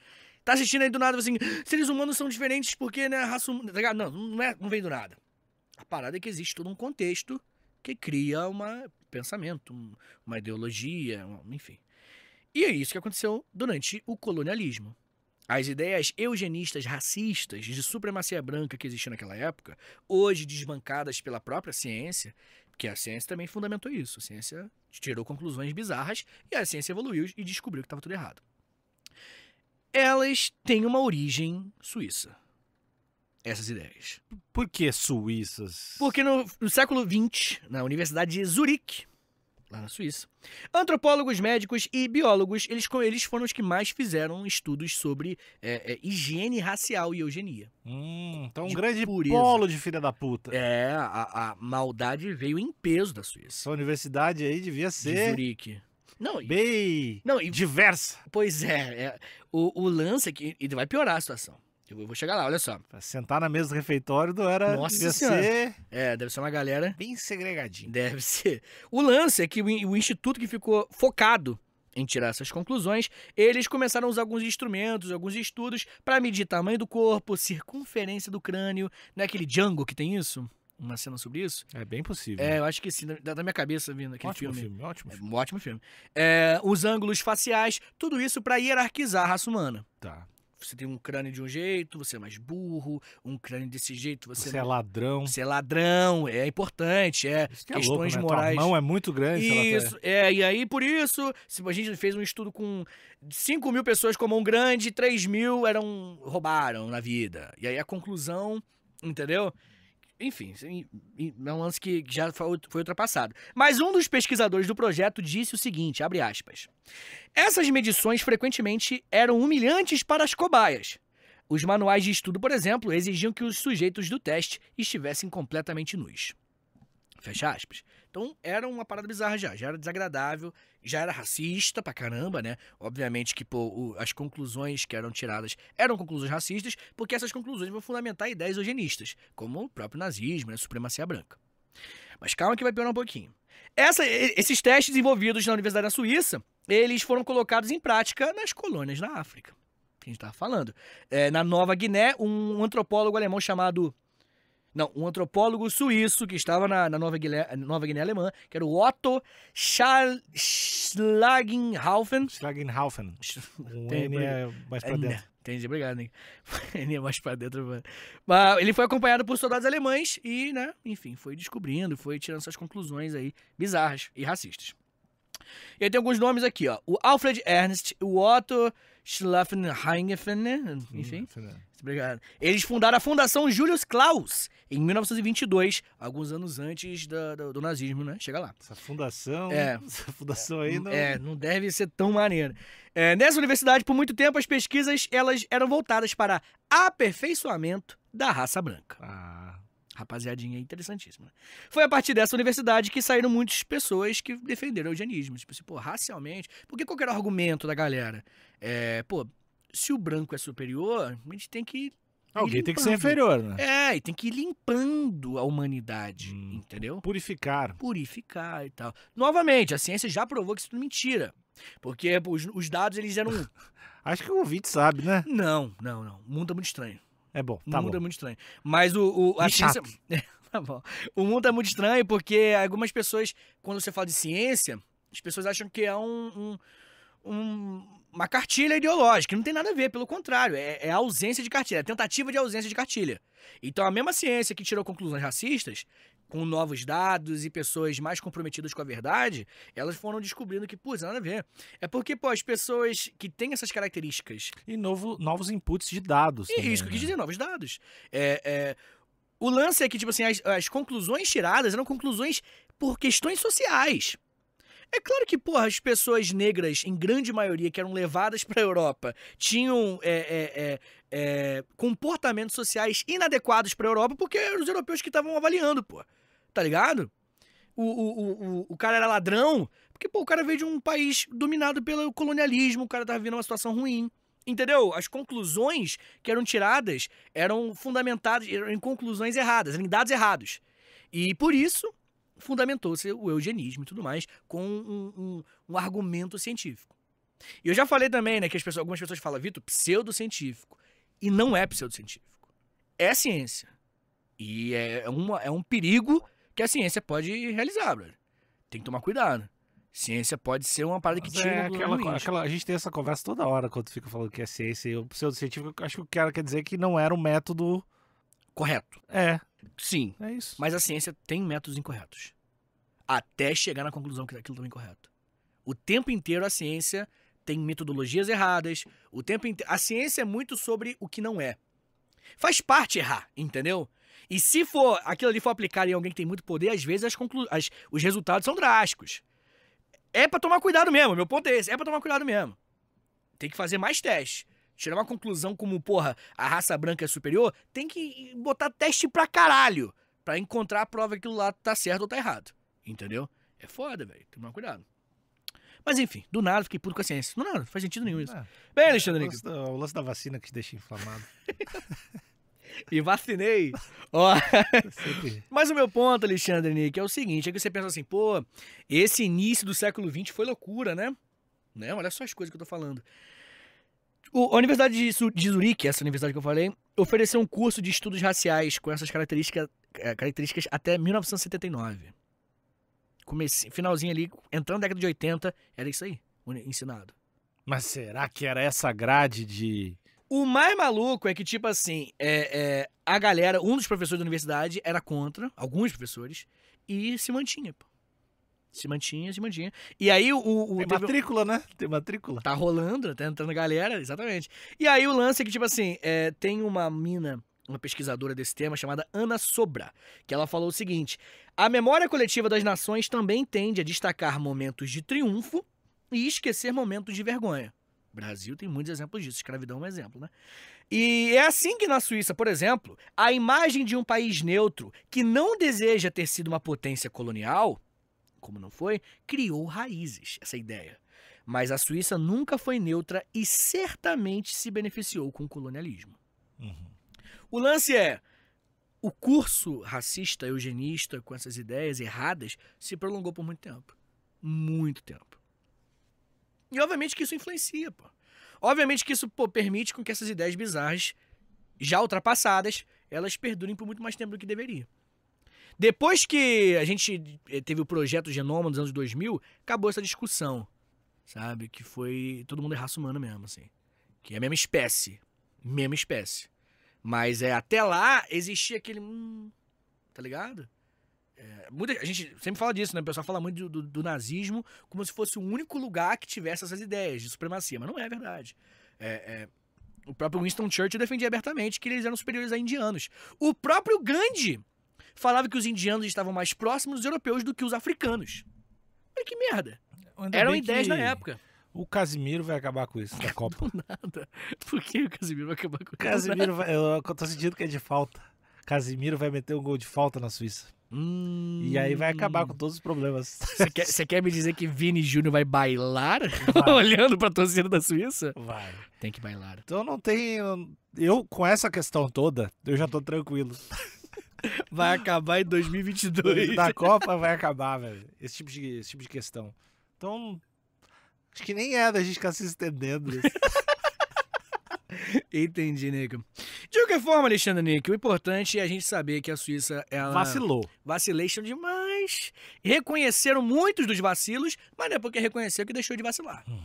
tá assistindo aí do nada, assim, seres humanos são diferentes porque, né, raça humana, tá ligado? Não, não, é, não vem do nada. A parada é que existe todo um contexto que cria uma, um pensamento, uma ideologia, enfim. E é isso que aconteceu durante o colonialismo. As ideias eugenistas racistas de supremacia branca que existiam naquela época, hoje desbancadas pela própria ciência, que a ciência também fundamentou isso. A ciência tirou conclusões bizarras e a ciência evoluiu e descobriu que estava tudo errado elas têm uma origem suíça. Essas ideias. Por que suíças? Porque no, no século XX, na Universidade de Zurique, lá na Suíça, antropólogos, médicos e biólogos, eles, eles foram os que mais fizeram estudos sobre é, é, higiene racial e eugenia. Hum, então um grande pureza. polo de filha da puta. É, a, a, maldade veio em peso da Suíça. Essa universidade aí devia ser... De Zurique. Não, bem não, e, diversa. Pois é, é o, o lance é que e vai piorar a situação. Eu vou chegar lá, olha só. Pra sentar na mesa do refeitório do era. Nossa Ser... É, deve ser uma galera. Bem segregadinha. Deve ser. O lance é que o, o instituto que ficou focado em tirar essas conclusões, eles começaram a usar alguns instrumentos, alguns estudos para medir tamanho do corpo, circunferência do crânio, não é aquele Django que tem isso? uma cena sobre isso. É bem possível. É, eu acho que sim, da, da minha cabeça vindo aquele ótimo filme. filme. Ótimo é, filme, é, ótimo filme. É, os ângulos faciais, tudo isso para hierarquizar a raça humana. Tá. Você tem um crânio de um jeito, você é mais burro, um crânio desse jeito, você, você é, é ladrão. Você é ladrão, é importante, é que é questões é louco, né? morais. Tua mão é muito grande. Isso, é, e aí por isso, a gente fez um estudo com 5 mil pessoas com mão grande, 3 mil eram, roubaram na vida. E aí a conclusão, entendeu? enfim, é um lance que já foi ultrapassado. Mas um dos pesquisadores do projeto disse o seguinte, abre aspas, essas medições frequentemente eram humilhantes para as cobaias. Os manuais de estudo, por exemplo, exigiam que os sujeitos do teste estivessem completamente nus. Fecha aspas. Então era uma parada bizarra já, já era desagradável, já era racista pra caramba, né? Obviamente que pô, o, as conclusões que eram tiradas eram conclusões racistas, porque essas conclusões vão fundamentar ideias eugenistas, como o próprio nazismo, né? Supremacia branca. Mas calma que vai piorar um pouquinho. Essa, esses testes envolvidos na Universidade da Suíça, eles foram colocados em prática nas colônias na África, que a gente estava falando. É, na Nova Guiné, um antropólogo alemão chamado não, um antropólogo suíço que estava na, na Nova, Guilé, Nova Guiné Alemã, que era o Otto Schal, Schlagenhaufen. Schlagenhaufen. Um N é mais pra dentro. Entendi, obrigado, Nick. <laughs> N é mais pra dentro, Mas ele foi acompanhado por soldados alemães e, né, enfim, foi descobrindo, foi tirando suas conclusões aí bizarras e racistas. E aí tem alguns nomes aqui, ó. O Alfred Ernst, o Otto Schlafenhaingefen, enfim. É. Obrigado. Eles fundaram a Fundação Julius Klaus em 1922, alguns anos antes do, do nazismo, né? Chega lá. Essa fundação, é, <laughs> essa fundação aí é, não... É, não deve ser tão maneira. É, nessa universidade, por muito tempo, as pesquisas elas eram voltadas para aperfeiçoamento da raça branca. Ah, Rapaziadinha é interessantíssima. Né? Foi a partir dessa universidade que saíram muitas pessoas que defenderam o eugenismo. Tipo assim, pô, racialmente. Porque qual era o argumento da galera? É, pô, se o branco é superior, a gente tem que. Alguém tem que ser inferior, né? É, e tem que ir limpando a humanidade, hum, entendeu? Purificar. Purificar e tal. Novamente, a ciência já provou que isso é mentira. Porque pô, os, os dados, eles eram. <laughs> Acho que o ouvinte sabe, né? Não, não, não. O mundo é muito estranho. É bom. Tá o mundo bom. é muito estranho. Mas o. o a ciência... <laughs> É, tá bom. O mundo é muito estranho porque algumas pessoas, quando você fala de ciência, as pessoas acham que é um, um, um uma cartilha ideológica. Não tem nada a ver, pelo contrário, é, é ausência de cartilha, é tentativa de ausência de cartilha. Então a mesma ciência que tirou conclusões racistas com novos dados e pessoas mais comprometidas com a verdade, elas foram descobrindo que, putz, nada a ver. É porque, pô, as pessoas que têm essas características. E novo, novos inputs de dados. E também, né? que dizer novos dados. É, é, o lance é que, tipo assim, as, as conclusões tiradas eram conclusões por questões sociais. É claro que, porra, as pessoas negras, em grande maioria, que eram levadas para a Europa, tinham é, é, é, é, comportamentos sociais inadequados para a Europa, porque eram os europeus que estavam avaliando, porra tá ligado? O, o, o, o cara era ladrão, porque, pô, o cara veio de um país dominado pelo colonialismo, o cara tava vivendo uma situação ruim. Entendeu? As conclusões que eram tiradas eram fundamentadas eram em conclusões erradas, em dados errados. E por isso fundamentou-se o eugenismo e tudo mais com um, um, um, argumento científico. E eu já falei também, né, que pessoas, algumas pessoas falam, Vitor, pseudocientífico. E não é pseudocientífico. É ciência. E é, é uma, é um perigo que a ciência pode realizar, brother. Tem que tomar cuidado. Ciência pode ser uma parada que tira é, aquela, aquela, A gente tem essa conversa toda hora quando fica falando que é ciência e o pseudocientífico. Acho que o cara quer dizer que não era um método correto. É. Sim. É isso. Mas a ciência tem métodos incorretos. Até chegar na conclusão que aquilo é correto. O tempo inteiro a ciência tem metodologias erradas. O tempo inte... A ciência é muito sobre o que não é. Faz parte errar, entendeu? E se for aquilo ali for aplicado em alguém que tem muito poder, às vezes as conclu as, os resultados são drásticos. É para tomar cuidado mesmo, meu ponto é esse, é para tomar cuidado mesmo. Tem que fazer mais testes. Tirar uma conclusão como, porra, a raça branca é superior, tem que botar teste pra caralho para encontrar a prova que aquilo lá tá certo ou tá errado. Entendeu? É foda, velho. Tem que tomar cuidado. Mas enfim, do nada fiquei puto com a ciência. Do nada, não faz sentido nenhum isso. É. Bem, Alexandre. É, o lance, da, o lance da vacina que te deixa inflamado. <laughs> <laughs> E vacinei. Ó. Mas o meu ponto, Alexandre Nick, é o seguinte: é que você pensa assim, pô, esse início do século XX foi loucura, né? né? Olha só as coisas que eu tô falando. O, a Universidade de, de Zurique, essa universidade que eu falei, ofereceu um curso de estudos raciais com essas eh, características até 1979. Comece, finalzinho ali, entrando na década de 80, era isso aí, ensinado. Mas será que era essa grade de o mais maluco é que, tipo assim, é, é, a galera, um dos professores da universidade era contra, alguns professores, e se mantinha, pô. Se mantinha, se mantinha. E aí o. o Tem teve... matrícula, né? Tem matrícula. Tá rolando, tá entrando galera, exatamente. E aí o lance é que, tipo assim, é, tem uma mina uma pesquisadora desse tema chamada Ana Sobra, que ela falou o seguinte: a memória coletiva das nações também tende a destacar momentos de triunfo e esquecer momentos de vergonha. Brasil tem muitos exemplos disso, escravidão é um exemplo, né? E é assim que na Suíça, por exemplo, a imagem de um país neutro que não deseja ter sido uma potência colonial, como não foi, criou raízes essa ideia. Mas a Suíça nunca foi neutra e certamente se beneficiou com o colonialismo. Uhum. O lance é, o curso racista, eugenista, com essas ideias erradas, se prolongou por muito tempo. Muito tempo. E obviamente que isso influencia, pô. Obviamente que isso, pô, permite com que essas ideias bizarras, já ultrapassadas, elas perdurem por muito mais tempo do que deveria. Depois que a gente eh, teve o projeto Genoma nos anos 2000, acabou essa discussão, sabe? Que foi todo mundo é raça humana mesmo, assim. Que é a mesma espécie. Mesma espécie. Mas é até lá existia aquele. Hum, tá ligado? É, muita, a gente sempre fala disso, né? O pessoal fala muito do, do, do, nazismo como se fosse o único lugar que tivesse essas ideias de supremacia, mas não é verdade. É, é, o próprio Winston Churchill defendia abertamente que eles eram superiores a indianos. O próprio Gandhi falava que os indianos estavam mais próximos dos europeus do que os africanos. Olha que merda. Ainda Eram ideias na época. O Casimiro vai acabar com isso da <laughs> Copa. Do nada. Por que o Casimiro vai acabar com isso? Casimiro vai, eu tô sentindo que é de falta. Casimiro vai meter um gol de falta na Suíça. Hum. E aí vai acabar com hum. todos os problemas. Você quer, quer, me dizer que Vini Júnior vai bailar <laughs> vai. olhando pra torcida da Suíça? Vai. Tem que bailar. Então não tem. Eu, com essa questão toda, eu já tô tranquilo. <laughs> Vai acabar em 2022. Da Copa vai acabar, velho. Esse tipo de, esse tipo de questão. Então, acho que nem é da gente ficar se estendendo. <laughs> Entendi, nego. De qualquer forma, Alexandre Nick, o importante é a gente saber que a Suíça, ela... Vacilou. Vacilation demais. Reconheceram muitos dos vacilos, mas não é porque reconheceu que deixou de vacilar. Hum.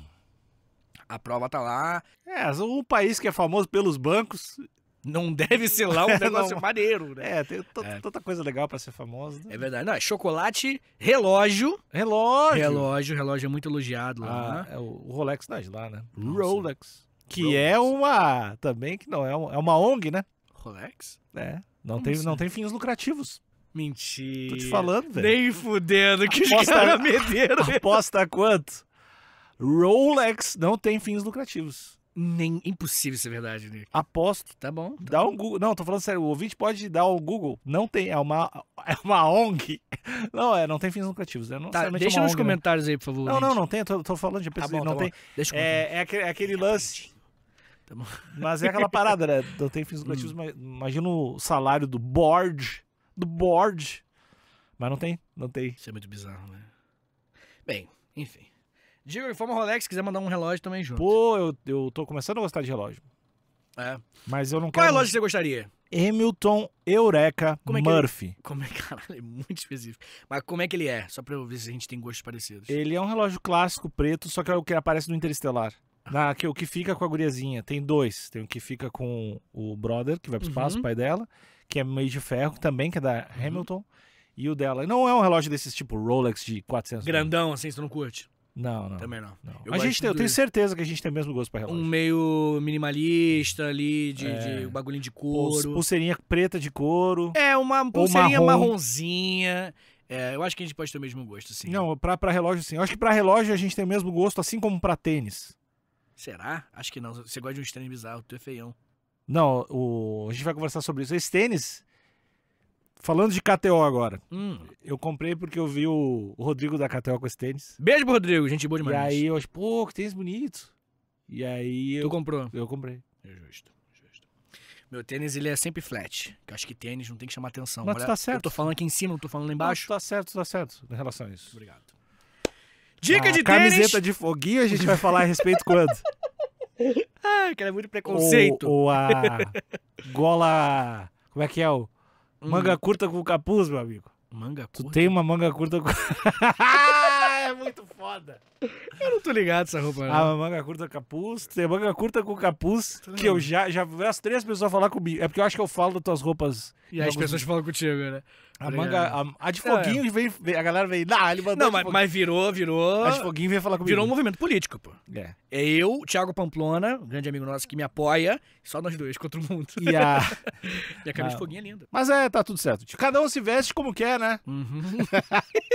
A prova tá lá. É, um país que é famoso pelos bancos não deve ser lá um <laughs> negócio é, maneiro, né? É, tem é. tanta coisa legal para ser famoso. Né? É verdade. Não, é chocolate, relógio. Relógio. Relógio, relógio é muito elogiado lá. Ah, né? é o Rolex das lá, né? Nossa. Rolex. Que Rolex. é uma. Também que não, é uma, é uma ONG, né? Rolex? É. Não tem, assim? não tem fins lucrativos. Mentira. Tô te falando, velho. Nem fudendo que aposta, os caras Aposta quanto? Rolex não tem fins lucrativos. Nem impossível ser verdade, Nick. Aposto. Tá bom. Tá Dá bom. um Google. Não, tô falando sério. O ouvinte pode dar o um Google. Não tem. É uma, é uma ONG. <laughs> Não, é, não tem fins lucrativos. É, não tá, deixa é nos ONG, né? comentários né? aí, por favor. Não, gente. não, não tem. Tô, tô falando de tá pessoas. Tá não tá tem. Deixa eu é, é, aquele, é aquele lance mas é aquela parada, né? Não tem fins lucrativos, hum. mas imagina o salário do board. Do board. Mas não tem, não tem. Isso é muito bizarro, né? Bem, enfim. Diego informa o Rolex, se quiser mandar um relógio também junto. Pô, eu, eu tô começando a gostar de relógio. É. Mas eu não Qual quero. Qual relógio você gostaria? Hamilton Eureka como é Murphy. Ele... Como é que <laughs> caralho, é muito específico. Mas como é que ele é? Só pra eu ver se a gente tem gostos parecidos. Ele é um relógio clássico preto, só que é o que aparece no Interestelar. Na, que, o que fica com a guriazinha. Tem dois. Tem o que fica com o brother, que vai pro espaço, uhum. o pai dela, que é meio de ferro também, que é da uhum. Hamilton. E o dela. Não é um relógio desses tipo Rolex de 400 Grandão, mil. assim, você tu não curte. Não, não. Também não. não. Eu, a gente, tem, eu tenho certeza que a gente tem o mesmo gosto pra relógio. Um meio minimalista ali, de, é. de um bagulhinho de couro. Pulseirinha preta de couro. É, uma pulseirinha marrom. marronzinha. É, eu acho que a gente pode ter o mesmo gosto, sim. Não, pra, pra relógio, sim. Eu acho que pra relógio a gente tem o mesmo gosto, assim como pra tênis. Será? Acho que não. Você gosta de um tênis bizarro, tu é feião. Não, o... a gente vai conversar sobre isso. Esse tênis, falando de KTO agora, hum. eu comprei porque eu vi o... o Rodrigo da KTO com esse tênis. Beijo pro Rodrigo, gente boa demais. E aí eu acho, pô, que tênis bonito. E aí eu... Tu comprou? Eu comprei. É justo. Meu tênis, ele é sempre flat. eu acho que tênis não tem que chamar atenção. Mas Olha, tá certo. Eu tô falando aqui em cima, não tô falando lá embaixo. Mas tá certo, tá certo. Em relação a isso. Obrigado. Dica ah, de camiseta Camiseta de foguinho a gente vai falar a respeito quando? <laughs> ah, que é muito preconceito. Ou, ou a gola... Como é que é o... Hum. Manga hum. curta com capuz, meu amigo. Manga curta? Tu tem uma manga curta com... <laughs> <laughs> é muito foda. Eu não tô ligado essa roupa. Não. Ah, manga curta capuz. Tem manga curta com capuz, que eu já, já as três pessoas falar comigo. É porque eu acho que eu falo das tuas roupas. E as pessoas dias. falam contigo, né? A tá manga. A, a de foguinho é. A galera vem, Nah, ele mandou. Não, mas, mas, virou, virou. A de foguinho veio falar comigo. Virou um movimento político, pô. É. É eu, Thiago Pamplona, um grande amigo nosso que me apoia. Só nós dois contra o mundo. E a. <laughs> e a camisa de ah. foguinho é linda. Mas é, tá tudo certo. Cada um se veste como quer, né? Uhum. <laughs>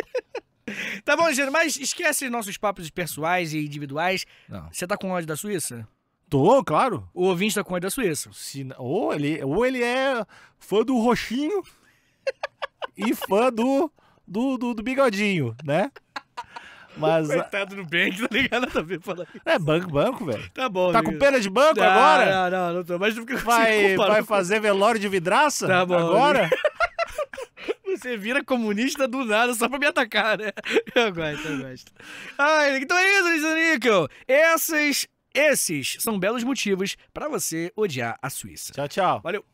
Tá bom, Gino, mas esquece nossos papos pessoais e individuais. Você tá com ódio da Suíça? Tô, claro. O ouvinte tá com ódio da Suíça. Se, ou, ele, ou ele é fã do roxinho <laughs> e fã do, do, do, do bigodinho, né? Mas, Coitado do Bank, tá ligado? Tá falando é banco, banco, velho. Tá bom. Tá amigo. com pena de banco não, agora? Não, não, não tô. Mas não vai, vai fazer velório de vidraça? Tá bom. Agora? Você vira comunista do nada só pra me atacar, né? Eu gosto, eu gosto. Ai, então é isso, Nico. Esses, esses são belos motivos pra você odiar a Suíça. Tchau, tchau. Valeu.